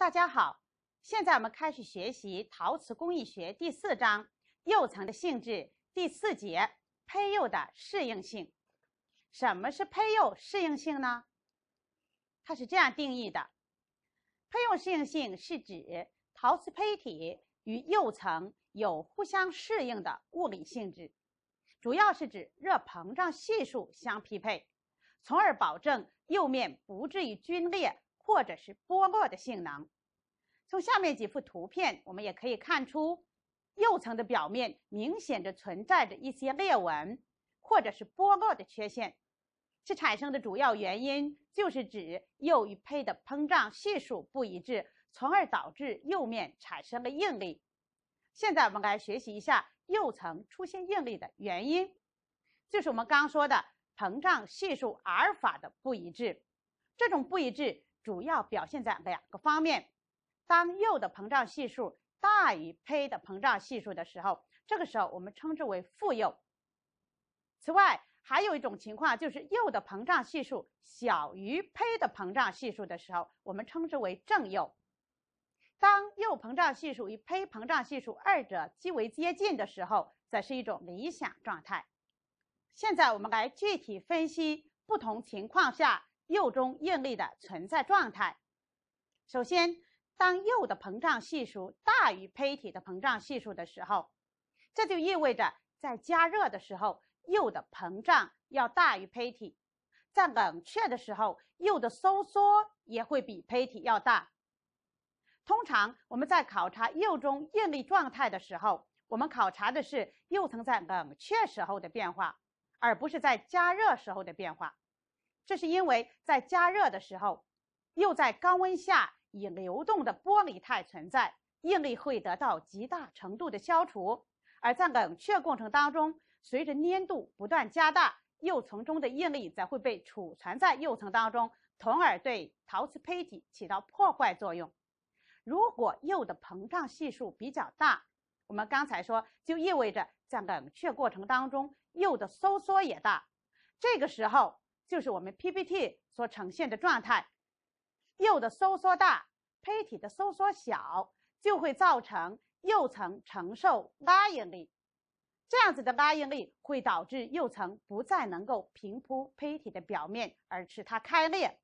大家好，现在我们开始学习《陶瓷工艺学》第四章釉层的性质第四节胚釉的适应性。什么是胚釉适应性呢？它是这样定义的：胚釉适应性是指陶瓷胚体与釉层有互相适应的物理性质，主要是指热膨胀系数相匹配，从而保证釉面不至于龟裂。或者是剥落的性能，从下面几幅图片我们也可以看出，釉层的表面明显的存在着一些裂纹，或者是剥落的缺陷。其产生的主要原因就是指釉与坯的膨胀系数不一致，从而导致釉面产生了应力。现在我们来学习一下釉层出现应力的原因，就是我们刚说的膨胀系数阿尔法的不一致，这种不一致。主要表现在两个方面：当铀的膨胀系数大于胚的膨胀系数的时候，这个时候我们称之为负铀。此外，还有一种情况就是铀的膨胀系数小于胚的膨胀系数的时候，我们称之为正铀。当铀膨胀系数与胚膨胀系数二者极为接近的时候，则是一种理想状态。现在，我们来具体分析不同情况下。釉中应力的存在状态。首先，当釉的膨胀系数大于胚体的膨胀系数的时候，这就意味着在加热的时候，釉的膨胀要大于胚体；在冷却的时候，釉的收缩也会比胚体要大。通常我们在考察釉中应力状态的时候，我们考察的是釉层在冷却时候的变化，而不是在加热时候的变化。这是因为在加热的时候，釉在高温下以流动的玻璃态存在，应力会得到极大程度的消除；而在冷却过程当中，随着粘度不断加大，釉层中的应力则会被储存在釉层当中，从而对陶瓷胚体起到破坏作用。如果釉的膨胀系数比较大，我们刚才说，就意味着在冷却过程当中，釉的收缩也大，这个时候。就是我们 PPT 所呈现的状态，釉的收缩大，胚体的收缩小，就会造成釉层承受拉应力。这样子的拉应力会导致釉层不再能够平铺胚体的表面，而使它开裂。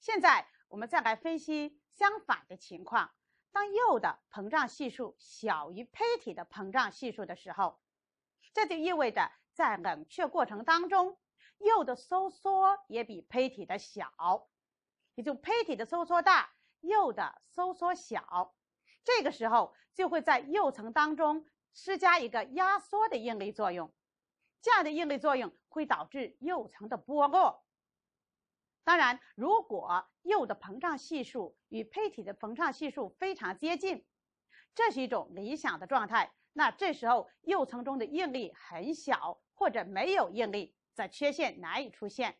现在我们再来分析相反的情况，当釉的膨胀系数小于胚体的膨胀系数的时候，这就意味着在冷却过程当中。釉的收缩也比胚体的小，也就胚体的收缩大，釉的收缩小。这个时候就会在釉层当中施加一个压缩的应力作用，这样的应力作用会导致釉层的剥落。当然，如果釉的膨胀系数与胚体的膨胀系数非常接近，这是一种理想的状态。那这时候釉层中的应力很小或者没有应力。的缺陷难以出现，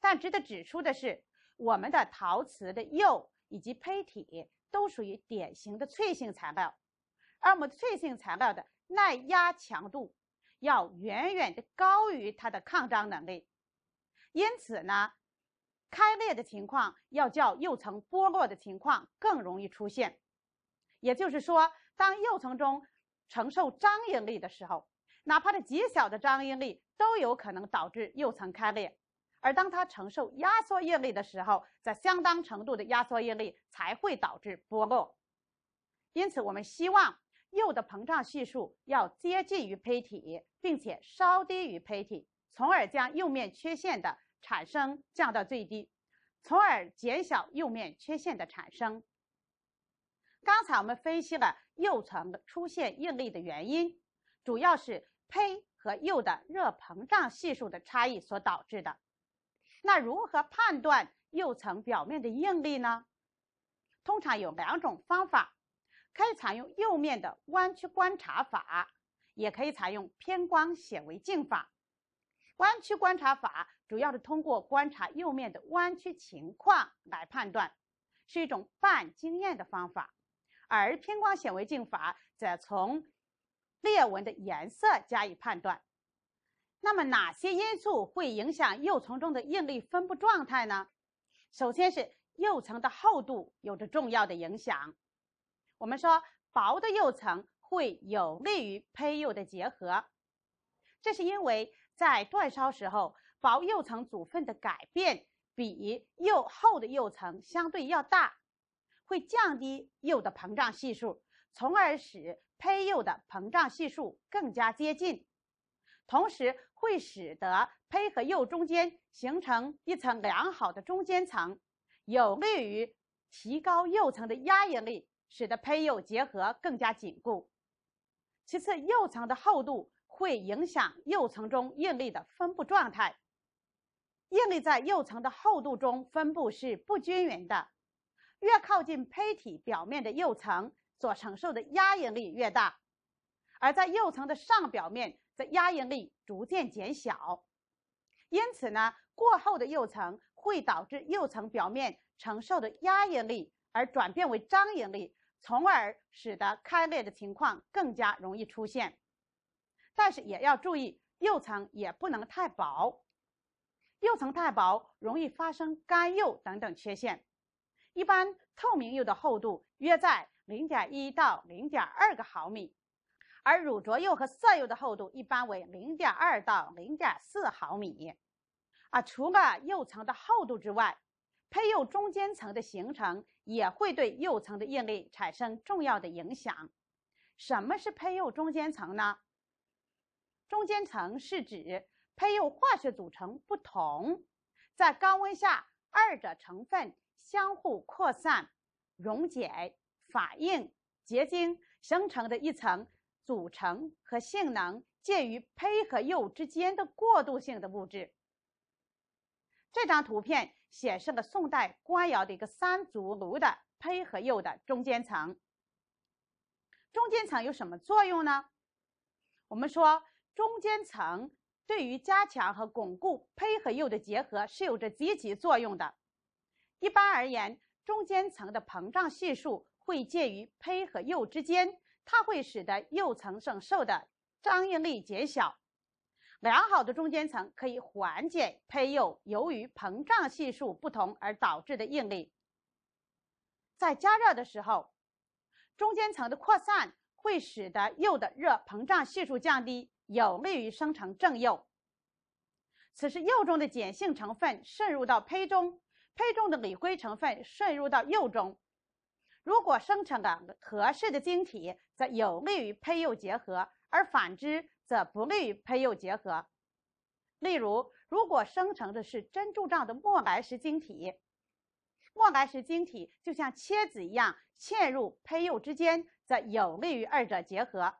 但值得指出的是，我们的陶瓷的釉以及胚体都属于典型的脆性材料，而我们脆性材料的耐压强度要远远的高于它的抗张能力，因此呢，开裂的情况要较釉层剥落的情况更容易出现，也就是说，当釉层中承受张应力的时候。哪怕是极小的张应力都有可能导致釉层开裂，而当它承受压缩应力的时候，在相当程度的压缩应力才会导致剥落。因此，我们希望釉的膨胀系数要接近于胚体，并且稍低于胚体，从而将釉面缺陷的产生降到最低，从而减小釉面缺陷的产生。刚才我们分析了釉层出现应力的原因，主要是。胚和釉的热膨胀系数的差异所导致的。那如何判断釉层表面的应力呢？通常有两种方法，可以采用釉面的弯曲观察法，也可以采用偏光显微镜法。弯曲观察法主要是通过观察釉面的弯曲情况来判断，是一种半经验的方法；而偏光显微镜法则从裂纹的颜色加以判断。那么，哪些因素会影响釉层中的应力分布状态呢？首先是釉层的厚度有着重要的影响。我们说，薄的釉层会有利于胚釉的结合，这是因为在煅烧时候，薄釉层组分的改变比釉厚的釉层相对要大，会降低釉的膨胀系数，从而使。胚釉的膨胀系数更加接近，同时会使得胚和釉中间形成一层良好的中间层，有利于提高釉层的压应力，使得胚釉结合更加紧固。其次，釉层的厚度会影响釉层中应力的分布状态。应力在釉层的厚度中分布是不均匀的，越靠近胚体表面的釉层。所承受的压应力越大，而在右层的上表面则压应力逐渐减小，因此呢，过厚的右层会导致右层表面承受的压应力而转变为张应力，从而使得开裂的情况更加容易出现。但是也要注意，右层也不能太薄，右层太薄容易发生干釉等等缺陷。一般透明釉的厚度约在。零点一到零点二个毫米，而乳浊釉和色釉的厚度一般为零点二到零点四毫米。啊，除了釉层的厚度之外，胚釉中间层的形成也会对釉层的应力产生重要的影响。什么是胚釉中间层呢？中间层是指胚釉化学组成不同，在高温下二者成分相互扩散、溶解。反应结晶生成的一层，组成和性能介于胚和釉之间的过渡性的物质。这张图片显示了宋代官窑的一个三足炉的胚和釉的中间层。中间层有什么作用呢？我们说中间层对于加强和巩固胚和釉的结合是有着积极作用的。一般而言，中间层的膨胀系数。会介于胚和釉之间，它会使得釉层上受的张应力减小。良好的中间层可以缓解胚釉由于膨胀系数不同而导致的应力。在加热的时候，中间层的扩散会使得釉的热膨胀系数降低，有利于生成正釉。此时，釉中的碱性成分渗入到胚中，胚中的锂硅成分渗入到釉中。如果生成的合适的晶体，则有利于胚釉结合；而反之，则不利于胚釉结合。例如，如果生成的是珍柱状的莫来石晶体，莫来石晶体就像切子一样嵌入胚釉之间，则有利于二者结合；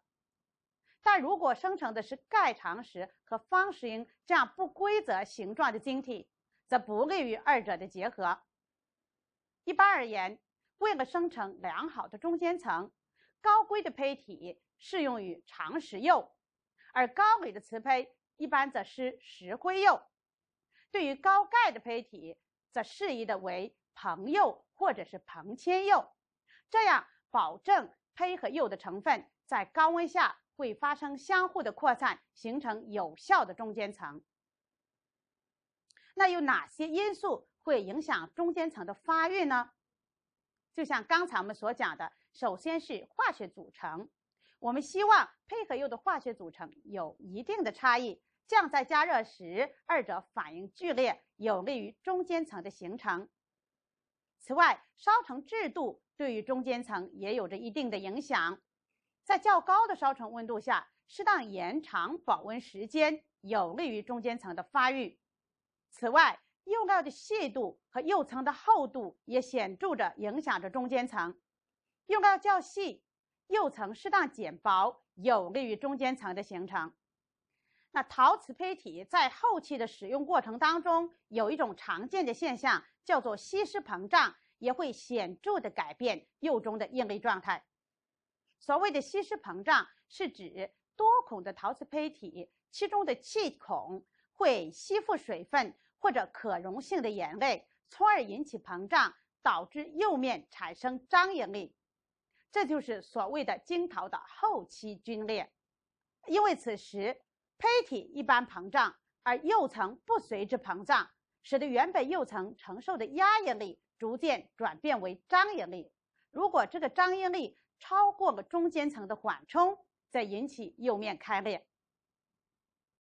但如果生成的是钙长石和方石英这样不规则形状的晶体，则不利于二者的结合。一般而言。为了生成良好的中间层，高硅的胚体适用于长石釉，而高铝的瓷胚一般则是石灰釉。对于高钙的胚体，则适宜的为硼釉或者是硼铅釉，这样保证胚和釉的成分在高温下会发生相互的扩散，形成有效的中间层。那有哪些因素会影响中间层的发育呢？就像刚才我们所讲的，首先是化学组成，我们希望配合釉的化学组成有一定的差异，这样在加热时二者反应剧烈，有利于中间层的形成。此外，烧成制度对于中间层也有着一定的影响，在较高的烧成温度下，适当延长保温时间，有利于中间层的发育。此外，釉料的细度和釉层的厚度也显著着影响着中间层。釉料较细，釉层适当减薄，有利于中间层的形成。那陶瓷胚体在后期的使用过程当中，有一种常见的现象叫做稀释膨胀，也会显著的改变釉中的应力状态。所谓的稀释膨胀，是指多孔的陶瓷胚体其中的气孔会吸附水分。或者可溶性的盐类，从而引起膨胀，导致釉面产生张应力，这就是所谓的晶陶的后期皲裂。因为此时胚体一般膨胀，而釉层不随之膨胀，使得原本釉层承受的压应力逐渐转变为张应力。如果这个张应力超过了中间层的缓冲，再引起釉面开裂。